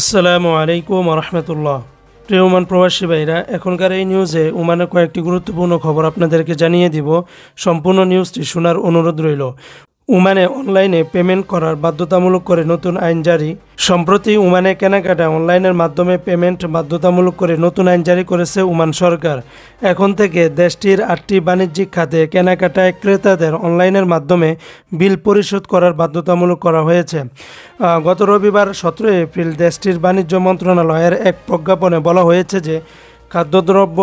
আসসালামু আলাইকুম রহমতুল্লাহ প্রিয় ওমান প্রবাসী ভাইরা এখনকার এই নিউজে ওমানে কয়েকটি গুরুত্বপূর্ণ খবর আপনাদেরকে জানিয়ে দিব সম্পূর্ণ নিউজটি শোনার অনুরোধ রইল উমানে অনলাইনে পেমেন্ট করার বাধ্যতামূলক করে নতুন আইন জারি সম্প্রতি উমানে কেনাকাটা অনলাইনের মাধ্যমে পেমেন্ট বাধ্যতামূলক করে নতুন আইন জারি করেছে উমান সরকার এখন থেকে দেশটির আটটি বাণিজ্যিক খাতে কেনাকাটায় ক্রেতাদের অনলাইনের মাধ্যমে বিল পরিশোধ করার বাধ্যতামূলক করা হয়েছে গত রবিবার সতেরো এপ্রিল দেশটির বাণিজ্য মন্ত্রণালয়ের এক প্রজ্ঞাপনে বলা হয়েছে যে খাদ্যদ্রব্য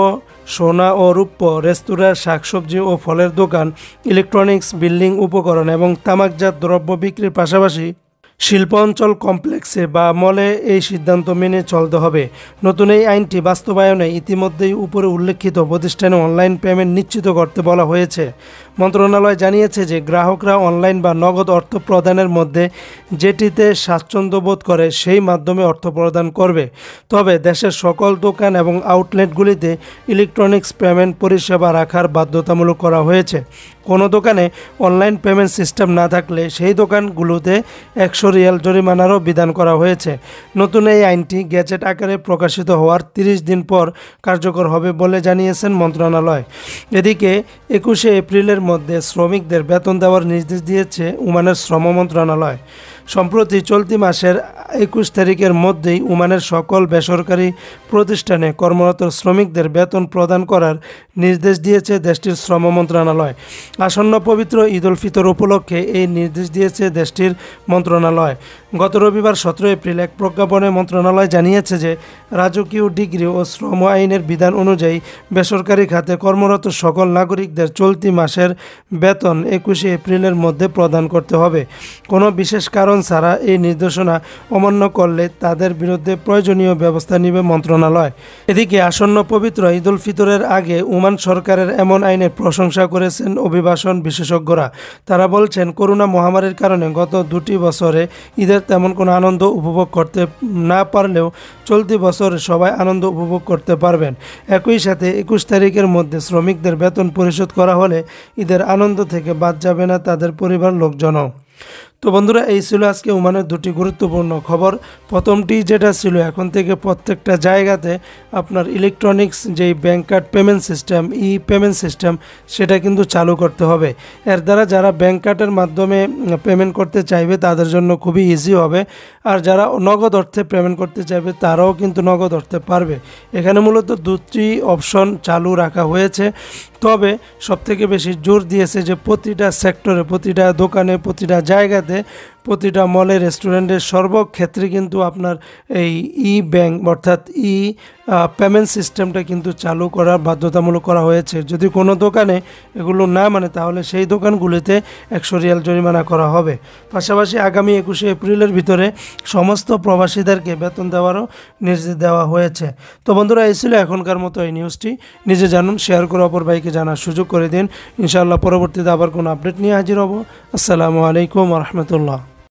সোনা ও রূপ্য রেস্তোরাঁ শাকসবজি ও ফলের দোকান ইলেকট্রনিক্স বিল্ডিং উপকরণ এবং তামাকজাত দ্রব্য বিক্রির পাশাপাশি শিল্প অঞ্চল কমপ্লেক্সে বা মলে এই সিদ্ধান্ত মেনে চলতে হবে নতুন এই আইনটি বাস্তবায়নে ইতিমধ্যেই উপরে উল্লেখিত প্রতিষ্ঠানে অনলাইন পেমেন্ট নিশ্চিত করতে বলা হয়েছে মন্ত্রণালয় জানিয়েছে যে গ্রাহকরা অনলাইন বা নগদ অর্থ প্রদানের মধ্যে যেটিতে স্বাচ্ছন্দ্যবোধ করে সেই মাধ্যমে অর্থ প্রদান করবে তবে দেশের সকল দোকান এবং আউটলেটগুলিতে ইলেকট্রনিক্স পেমেন্ট পরিষেবা রাখার বাধ্যতামূলক করা হয়েছে কোনো দোকানে অনলাইন পেমেন্ট সিস্টেম না থাকলে সেই দোকানগুলোতে একশো রিয়াল জরিমানারও বিধান করা হয়েছে নতুন এই আইনটি গ্যাজেট আকারে প্রকাশিত হওয়ার তিরিশ দিন পর কার্যকর হবে বলে জানিয়েছেন মন্ত্রণালয় এদিকে একুশে এপ্রিলের মধ্যে শ্রমিকদের বেতন দেওয়ার নির্দেশ দিয়েছে উমানের শ্রম মন্ত্রণালয় সম্প্রতি চলতি মাসের একুশ তারিখের মধ্যেই উমানের সকল বেসরকারি প্রতিষ্ঠানে কর্মরত শ্রমিকদের বেতন প্রদান করার নির্দেশ দিয়েছে দেশটির শ্রম মন্ত্রণালয় আসন্ন পবিত্র ঈদ উল ফিতর উপলক্ষে এই নির্দেশ দিয়েছে দেশটির মন্ত্রণালয় গত রবিবার সতেরো এপ্রিল এক প্রজ্ঞাপনে মন্ত্রণালয় জানিয়েছে যে রাজকীয় ডিগ্রি ও শ্রম আইনের বিধান অনুযায়ী বেসরকারি খাতে কর্মরত সকল নাগরিকদের চলতি মাসের বেতন একুশে এপ্রিলের মধ্যে প্রদান করতে হবে কোনো বিশেষ কারণ অনুসরণ ছাড়া এই নির্দেশনা অমান্য করলে তাদের বিরুদ্ধে প্রয়োজনীয় ব্যবস্থা নেবে মন্ত্রণালয় এদিকে আসন্ন পবিত্র ঈদুল ফিতরের আগে ওমান সরকারের এমন আইনের প্রশংসা করেছেন অভিবাসন বিশেষজ্ঞরা তারা বলছেন করোনা মহামারীর কারণে গত দুটি বছরে ঈদের তেমন কোনো আনন্দ উপভোগ করতে না পারলেও চলতি বছর সবাই আনন্দ উপভোগ করতে পারবেন একই সাথে একুশ তারিখের মধ্যে শ্রমিকদের বেতন পরিশোধ করা হলে ঈদের আনন্দ থেকে বাদ যাবে না তাদের পরিবার লোকজনও তো বন্ধুরা এই ছিল আজকে উমানের দুটি গুরুত্বপূর্ণ খবর প্রথমটি যেটা ছিল এখন থেকে প্রত্যেকটা জায়গাতে আপনার ইলেকট্রনিক্স যেই bank card payment system e payment system সেটা কিন্তু চালু করতে হবে এর দ্বারা যারা ব্যাঙ্ক কার্ডের মাধ্যমে পেমেন্ট করতে চাইবে তাদের জন্য খুবই ইজি হবে আর যারা নগদ অর্থে পেমেন্ট করতে চাইবে তারাও কিন্তু নগদ অর্থে পারবে এখানে মূলত দুটি অপশন চালু রাখা হয়েছে তবে সবথেকে বেশি জোর দিয়েছে যে প্রতিটা সেক্টরে প্রতিটা দোকানে প্রতিটা জায়গাতে প্রতিটা মলে রেস্টুরেন্টের সর্বক্ষেত্রে কিন্তু আপনার এই ই ব্যাংক অর্থাৎ ই পেমেন্ট সিস্টেমটা কিন্তু চালু করার বাধ্যতামূলক করা হয়েছে যদি কোনো দোকানে এগুলো না মানে তাহলে সেই দোকানগুলিতে একশো রিয়াল জরিমানা করা হবে পাশাপাশি আগামী একুশে এপ্রিলের ভিতরে সমস্ত প্রবাসীদেরকে বেতন দেওয়ারও নির্দেশ দেওয়া হয়েছে তো বন্ধুরা এই ছিল এখনকার মতো এই নিউজটি নিজে জানুন শেয়ার করে অপর ভাইকে জানার সুযোগ করে দিন ইনশাআল্লাহ পরবর্তীতে আবার কোনো আপডেট নিয়ে হাজির হব আসসালামু আলাইকুম রহমতুল্লাহ